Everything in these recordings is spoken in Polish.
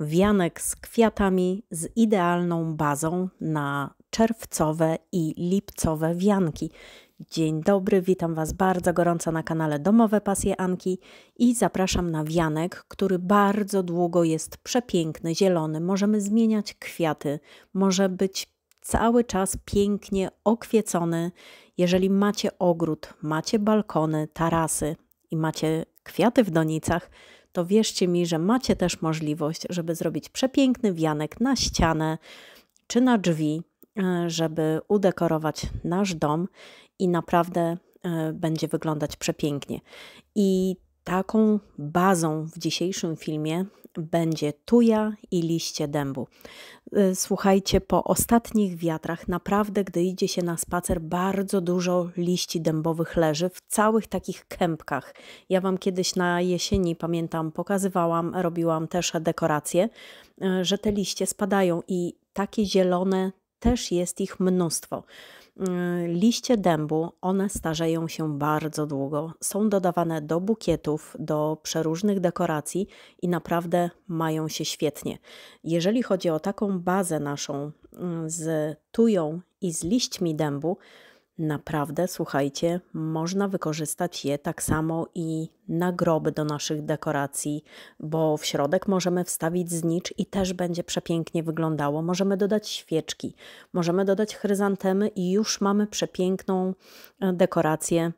wianek z kwiatami z idealną bazą na czerwcowe i lipcowe wianki. Dzień dobry, witam Was bardzo gorąco na kanale Domowe Pasje Anki i zapraszam na wianek, który bardzo długo jest przepiękny, zielony. Możemy zmieniać kwiaty, może być cały czas pięknie okwiecony. Jeżeli macie ogród, macie balkony, tarasy i macie kwiaty w donicach, to wierzcie mi, że macie też możliwość, żeby zrobić przepiękny wianek na ścianę czy na drzwi, e, żeby udekorować nasz dom i naprawdę e, będzie wyglądać przepięknie. I taką bazą w dzisiejszym filmie będzie tuja i liście dębu. Y, słuchajcie, po ostatnich wiatrach naprawdę, gdy idzie się na spacer, bardzo dużo liści dębowych leży w całych takich kępkach. Ja Wam kiedyś na jesieni, pamiętam, pokazywałam, robiłam też dekoracje, y, że te liście spadają i takie zielone też jest ich mnóstwo. Y, liście dębu, one starzeją się bardzo długo, są dodawane do bukietów, do przeróżnych dekoracji i naprawdę mają się świetnie. Jeżeli chodzi o taką bazę naszą y, z tują i z liśćmi dębu, Naprawdę, słuchajcie, można wykorzystać je tak samo i na groby do naszych dekoracji, bo w środek możemy wstawić znicz i też będzie przepięknie wyglądało. Możemy dodać świeczki, możemy dodać chryzantemy i już mamy przepiękną e, dekorację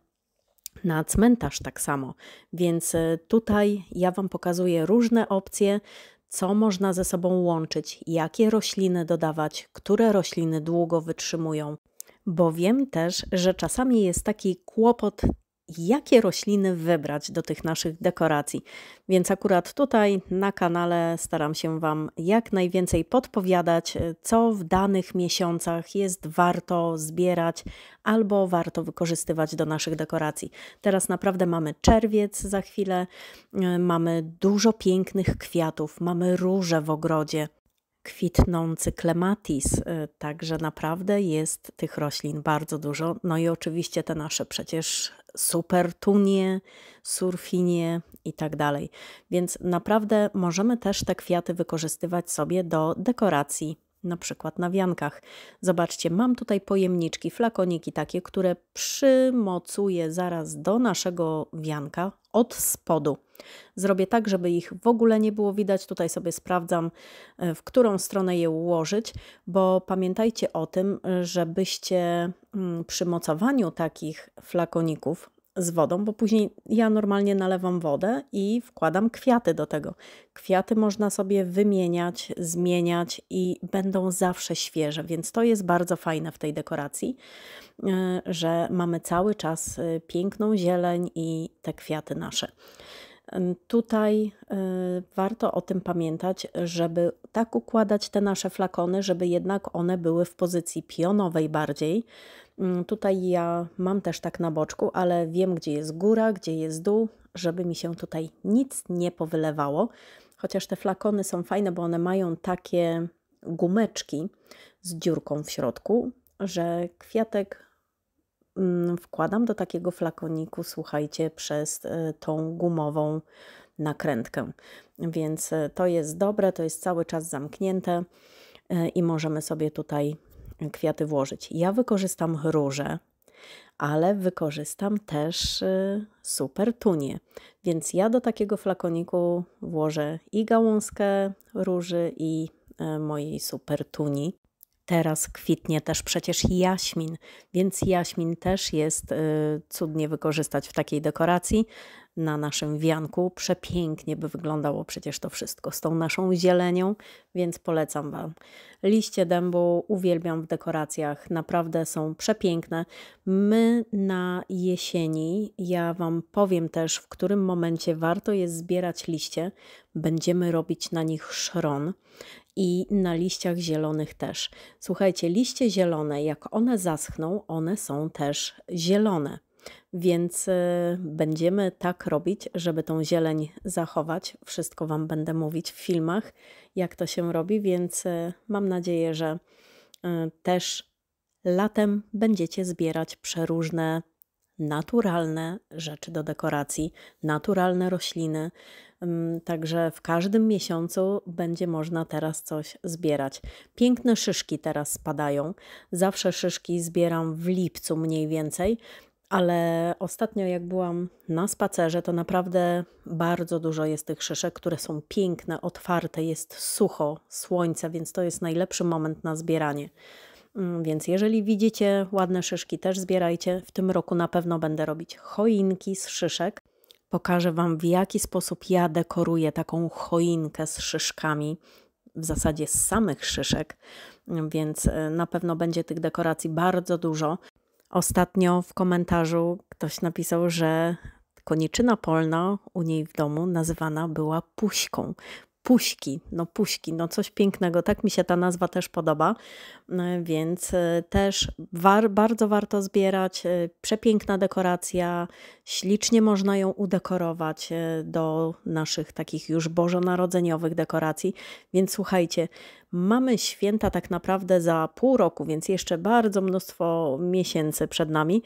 na cmentarz tak samo. Więc e, tutaj ja Wam pokazuję różne opcje, co można ze sobą łączyć, jakie rośliny dodawać, które rośliny długo wytrzymują bo wiem też, że czasami jest taki kłopot, jakie rośliny wybrać do tych naszych dekoracji. Więc akurat tutaj na kanale staram się Wam jak najwięcej podpowiadać, co w danych miesiącach jest warto zbierać albo warto wykorzystywać do naszych dekoracji. Teraz naprawdę mamy czerwiec za chwilę, y, mamy dużo pięknych kwiatów, mamy róże w ogrodzie kwitnący klematis. Y, także naprawdę jest tych roślin bardzo dużo. No i oczywiście te nasze przecież supertunie, surfinie i tak dalej. Więc naprawdę możemy też te kwiaty wykorzystywać sobie do dekoracji na przykład na wiankach. Zobaczcie, mam tutaj pojemniczki, flakoniki takie, które przymocuję zaraz do naszego wianka od spodu. Zrobię tak, żeby ich w ogóle nie było widać. Tutaj sobie sprawdzam, e, w którą stronę je ułożyć, bo pamiętajcie o tym, żebyście mm, przy mocowaniu takich flakoników z wodą, bo później ja normalnie nalewam wodę i wkładam kwiaty do tego. Kwiaty można sobie wymieniać, zmieniać i będą zawsze świeże, więc to jest bardzo fajne w tej dekoracji, e, że mamy cały czas e, piękną zieleń i te kwiaty nasze. Tutaj e, warto o tym pamiętać, żeby tak układać te nasze flakony, żeby jednak one były w pozycji pionowej bardziej. Mm, tutaj ja mam też tak na boczku, ale wiem, gdzie jest góra, gdzie jest dół, żeby mi się tutaj nic nie powylewało. Chociaż te flakony są fajne, bo one mają takie gumeczki z dziurką w środku, że kwiatek Mm, wkładam do takiego flakoniku, słuchajcie, przez e, tą gumową nakrętkę. Więc e, to jest dobre, to jest cały czas zamknięte e, i możemy sobie tutaj kwiaty włożyć. Ja wykorzystam róże, ale wykorzystam też super tunię. Więc ja do takiego flakoniku włożę i gałązkę róży i mojej super tuni. Teraz kwitnie też przecież jaśmin, więc jaśmin też jest y, cudnie wykorzystać w takiej dekoracji na naszym wianku. Przepięknie by wyglądało przecież to wszystko z tą naszą zielenią, więc polecam Wam. Liście dębu uwielbiam w dekoracjach, naprawdę są przepiękne. My na jesieni, ja Wam powiem też, w którym momencie warto jest zbierać liście. Będziemy robić na nich szron i na liściach zielonych też. Słuchajcie, liście zielone, jak one zaschną, one są też zielone. Więc y, będziemy tak robić, żeby tą zieleń zachować. Wszystko Wam będę mówić w filmach, jak to się robi, więc y, mam nadzieję, że y, też latem będziecie zbierać przeróżne naturalne rzeczy do dekoracji, naturalne rośliny. Mm, także w każdym miesiącu będzie można teraz coś zbierać. Piękne szyszki teraz spadają. Zawsze szyszki zbieram w lipcu mniej więcej ale ostatnio jak byłam na spacerze, to naprawdę bardzo dużo jest tych szyszek, które są piękne, otwarte, jest sucho, słońce, więc to jest najlepszy moment na zbieranie. Mm, więc jeżeli widzicie ładne szyszki, też zbierajcie. W tym roku na pewno będę robić choinki z szyszek. Pokażę Wam, w jaki sposób ja dekoruję taką choinkę z szyszkami, w zasadzie z samych szyszek, mm, więc e, na pewno będzie tych dekoracji bardzo dużo. Ostatnio w komentarzu ktoś napisał, że koniczyna polna u niej w domu nazywana była puśką, Puśki, no puśki, no coś pięknego, tak mi się ta nazwa też podoba, e, więc e, też war, bardzo warto zbierać. E, przepiękna dekoracja, ślicznie można ją udekorować do naszych takich już bożonarodzeniowych dekoracji. Więc słuchajcie, mamy święta tak naprawdę za pół roku, więc jeszcze bardzo mnóstwo miesięcy przed nami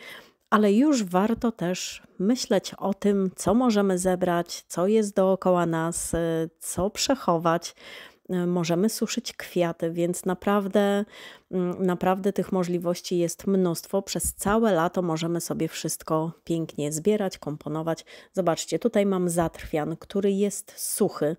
ale już warto też myśleć o tym, co możemy zebrać, co jest dookoła nas, y, co przechować. Y, możemy suszyć kwiaty, więc naprawdę Mm, naprawdę tych możliwości jest mnóstwo. Przez całe lato możemy sobie wszystko pięknie zbierać, komponować. Zobaczcie, tutaj mam zatrwian, który jest suchy.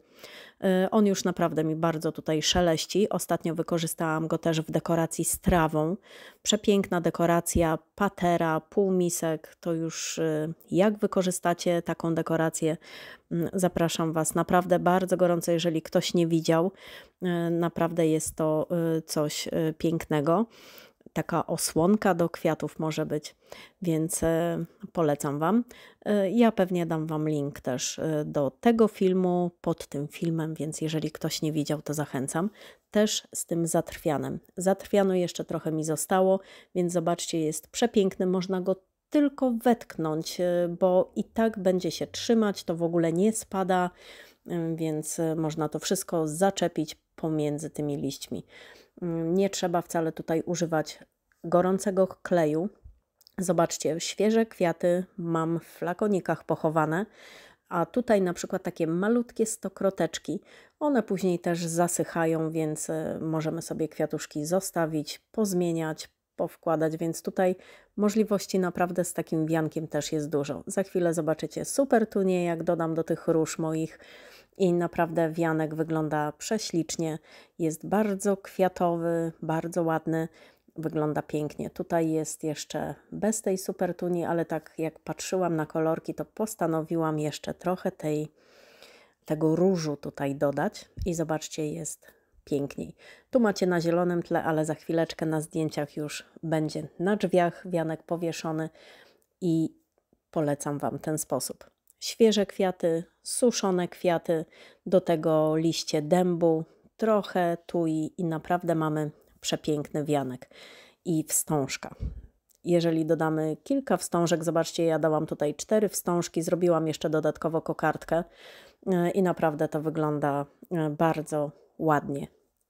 Y, on już naprawdę mi bardzo tutaj szeleści. Ostatnio wykorzystałam go też w dekoracji z trawą. Przepiękna dekoracja, patera, półmisek. To już y, jak wykorzystacie taką dekorację, mm, zapraszam Was. Naprawdę bardzo gorąco, jeżeli ktoś nie widział. E, naprawdę jest to e, coś e, pięknego. Taka osłonka do kwiatów może być, więc polecam Wam. Ja pewnie dam Wam link też do tego filmu pod tym filmem, więc jeżeli ktoś nie widział, to zachęcam. Też z tym zatrwianem. Zatrwiano jeszcze trochę mi zostało, więc zobaczcie, jest przepiękny, można go tylko wetknąć, bo i tak będzie się trzymać, to w ogóle nie spada więc e, można to wszystko zaczepić pomiędzy tymi liśćmi. Mm, nie trzeba wcale tutaj używać gorącego kleju. Zobaczcie, świeże kwiaty mam w flakonikach pochowane, a tutaj na przykład takie malutkie stokroteczki. One później też zasychają, więc e, możemy sobie kwiatuszki zostawić, pozmieniać, powkładać, więc tutaj możliwości naprawdę z takim wiankiem też jest dużo. Za chwilę zobaczycie super tunie, jak dodam do tych róż moich. I naprawdę wianek wygląda prześlicznie. Jest bardzo kwiatowy, bardzo ładny. Wygląda pięknie. Tutaj jest jeszcze bez tej super tuni, ale tak jak patrzyłam na kolorki, to postanowiłam jeszcze trochę tej, tego różu tutaj dodać. I zobaczcie, jest piękniej. Tu macie na zielonym tle, ale za chwileczkę na zdjęciach już będzie na drzwiach wianek powieszony i polecam Wam ten sposób świeże kwiaty, suszone kwiaty, do tego liście dębu, trochę tui i naprawdę mamy przepiękny wianek i wstążka. Jeżeli dodamy kilka wstążek, zobaczcie, ja dałam tutaj cztery wstążki, zrobiłam jeszcze dodatkowo kokardkę e, i naprawdę to wygląda e, bardzo ładnie.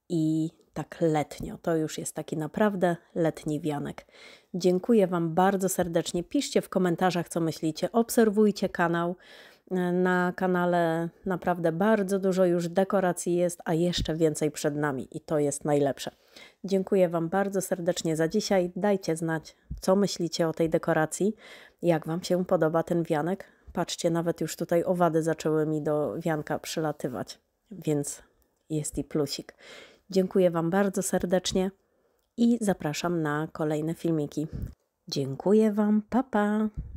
I tak letnio. To już jest taki naprawdę letni wianek. Dziękuję Wam bardzo serdecznie. Piszcie w komentarzach, co myślicie. Obserwujcie kanał. E, na kanale naprawdę bardzo dużo już dekoracji jest, a jeszcze więcej przed nami i to jest najlepsze. Dziękuję Wam bardzo serdecznie za dzisiaj. Dajcie znać, co myślicie o tej dekoracji, jak Wam się podoba ten wianek. Patrzcie, nawet już tutaj owady zaczęły mi do wianka przylatywać, więc jest i plusik. Dziękuję Wam bardzo serdecznie i zapraszam na kolejne filmiki. Dziękuję Wam, papa! Pa.